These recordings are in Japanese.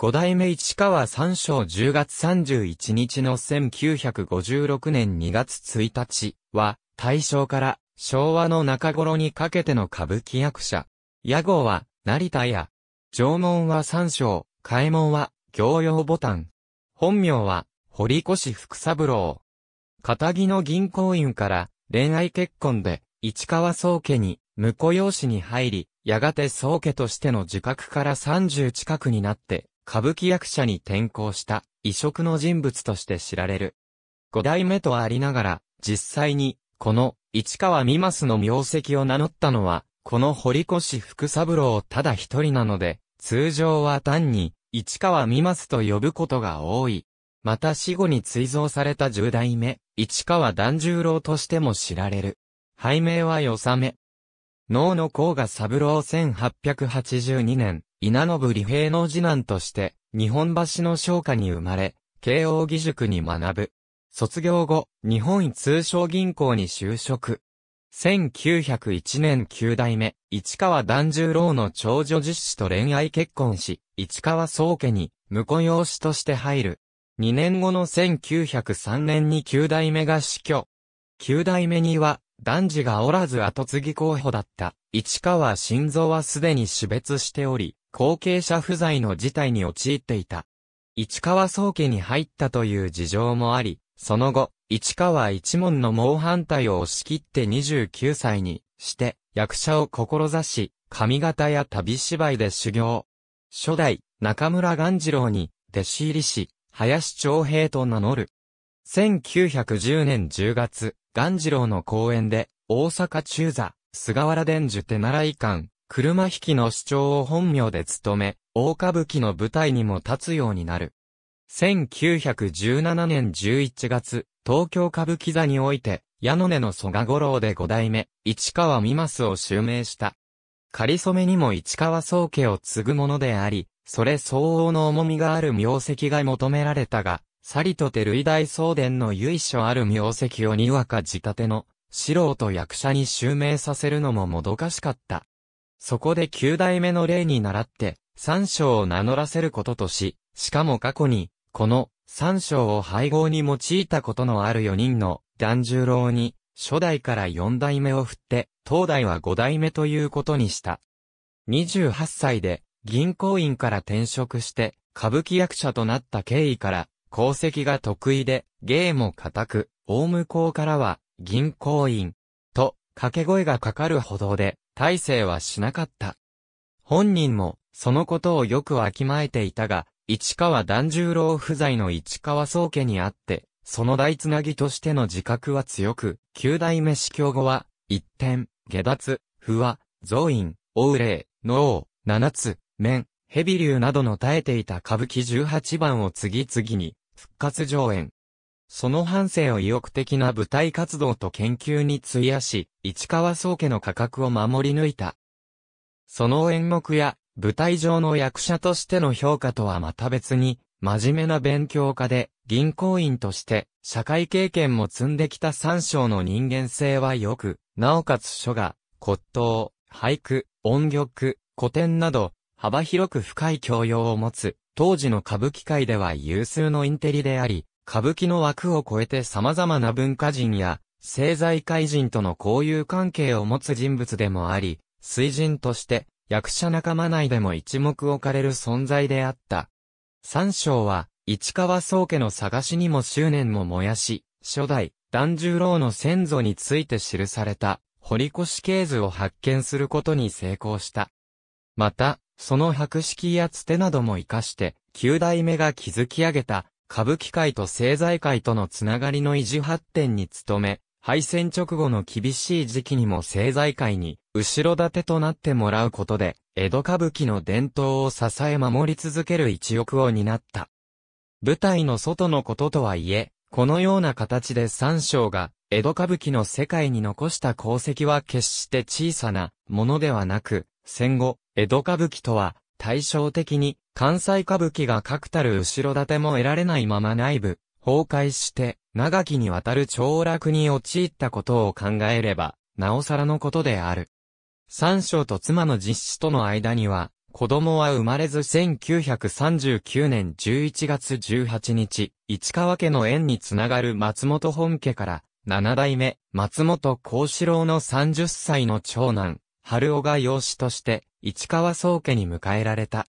五代目市川三章10月31日の1956年2月1日は、大正から昭和の中頃にかけての歌舞伎役者。屋号は、成田屋。縄文は三章、開門は、行用ボタン。本名は、堀越福三郎。片木の銀行員から恋愛結婚で、市川宗家に、婿養子に入り、やがて宗家としての自覚から30近くになって、歌舞伎役者に転向した異色の人物として知られる。五代目とありながら、実際に、この市川美松の名跡を名乗ったのは、この堀越福三郎ただ一人なので、通常は単に市川美松と呼ぶことが多い。また死後に追贈された十代目、市川團十郎としても知られる。拝名はよさめ。能の甲賀三郎1882年、稲信利平の次男として、日本橋の商家に生まれ、慶応義塾に学ぶ。卒業後、日本通商銀行に就職。1901年9代目、市川團十郎の長女実子と恋愛結婚し、市川宗家に、婿養子として入る。2年後の1903年に9代目が死去。9代目には、男児がおらず後継ぎ候補だった、市川新造はすでに死別しており、後継者不在の事態に陥っていた。市川宗家に入ったという事情もあり、その後、市川一門の猛反対を押し切って29歳にして、役者を志し、髪型や旅芝居で修行。初代、中村鴈治郎に、弟子入りし、林長平と名乗る。1910年10月、鴈治郎の公演で、大阪中座、菅原伝授手習い館、車引きの主張を本名で務め、大歌舞伎の舞台にも立つようになる。1917年11月、東京歌舞伎座において、矢野根の曽我五郎で五代目、市川美まを襲名した。仮染めにも市川宗家を継ぐものであり、それ相応の重みがある名跡が求められたが、さりとて類大宗伝の由緒ある名跡をにわか仕立ての、素人役者に襲名させるのももどかしかった。そこで九代目の霊に倣って、三章を名乗らせることとし、しかも過去に、この三章を配合に用いたことのある四人の團十郎に、初代から四代目を振って、当代は五代目ということにした。28歳で、銀行員から転職して、歌舞伎役者となった経緯から、功績が得意で、芸も固く、大向こうからは、銀行員、と、掛け声がかかるほどで、大成はしなかった。本人も、そのことをよくわきまえていたが、市川團十郎不在の市川宗家にあって、その大つなぎとしての自覚は強く、九代目司教後は、一点、下脱、不和、増員、王霊、能、七つ、面、蛇竜などの耐えていた歌舞伎十八番を次々に、復活上演、その反省を意欲的な舞台活動と研究に費やし、市川宗家の価格を守り抜いた。その演目や、舞台上の役者としての評価とはまた別に、真面目な勉強家で、銀行員として、社会経験も積んできた三章の人間性は良く、なおかつ書が、骨董、俳句、音曲、古典など、幅広く深い教養を持つ、当時の歌舞伎界では有数のインテリであり、歌舞伎の枠を超えて様々な文化人や、政財界人との交友関係を持つ人物でもあり、水人として、役者仲間内でも一目置かれる存在であった。三章は、市川宗家の探しにも執念も燃やし、初代、團十郎の先祖について記された、堀越系図を発見することに成功した。また、その白式やつてなども活かして、九代目が築き上げた、歌舞伎界と政財界とのつながりの維持発展に努め、敗戦直後の厳しい時期にも政財界に後ろ盾となってもらうことで、江戸歌舞伎の伝統を支え守り続ける一翼を担った。舞台の外のこととはいえ、このような形で三章が、江戸歌舞伎の世界に残した功績は決して小さなものではなく、戦後、江戸歌舞伎とは、対照的に、関西歌舞伎が確たる後ろ盾も得られないまま内部、崩壊して、長きにわたる凋落に陥ったことを考えれば、なおさらのことである。三章と妻の実子との間には、子供は生まれず1939年11月18日、市川家の縁につながる松本本家から、七代目、松本幸四郎の30歳の長男、春尾が養子として、市川宗家に迎えられた。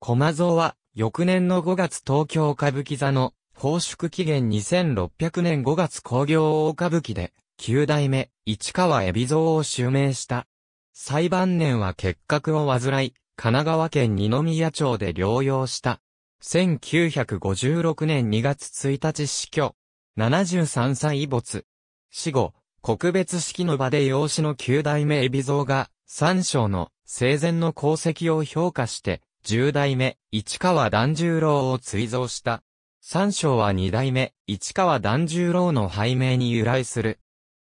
駒蔵は、翌年の5月東京歌舞伎座の、奉祝期限2600年5月工業大歌舞伎で、9代目、市川海老蔵を襲名した。最晩年は結核を患い、神奈川県二宮町で療養した。1956年2月1日死去。73歳没。死後、告別式の場で養子の9代目海老蔵が、三章の生前の功績を評価して、十代目、市川團十郎を追贈した。三章は二代目、市川團十郎の拝命に由来する。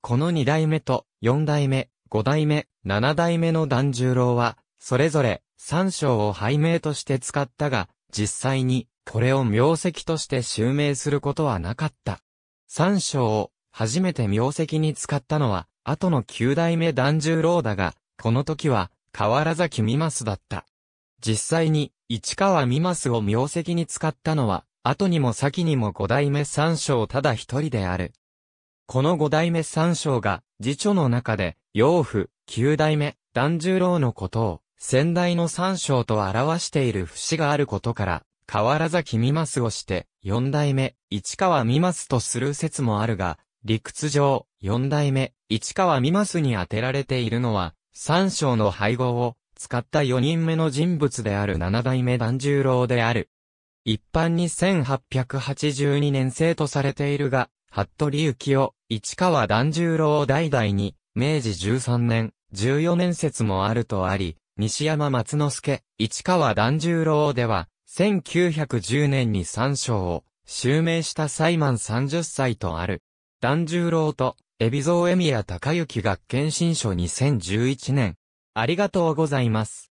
この二代目と四代目、五代目、七代目の團十郎は、それぞれ三章を拝命として使ったが、実際にこれを名跡として襲名することはなかった。三章を初めて名跡に使ったのは、後の九代目團十郎だが、この時は、河原崎美ますだった。実際に、市川美ますを名跡に使ったのは、後にも先にも五代目三章ただ一人である。この五代目三章が、次書の中で、養父、九代目、團十郎のことを、先代の三章と表している節があることから、河原崎美ますをして、四代目、市川美ますとする説もあるが、理屈上、四代目、市川美ますに当てられているのは、三章の配合を使った四人目の人物である七代目團十郎である。一般に1882年生とされているが、服部幸を市川團十郎代々に、明治13年、14年説もあるとあり、西山松之助、市川團十郎では、1910年に三章を、襲名した裁判30歳とある。團十郎とエビゾーエミヤ高幸学研新書2011年。ありがとうございます。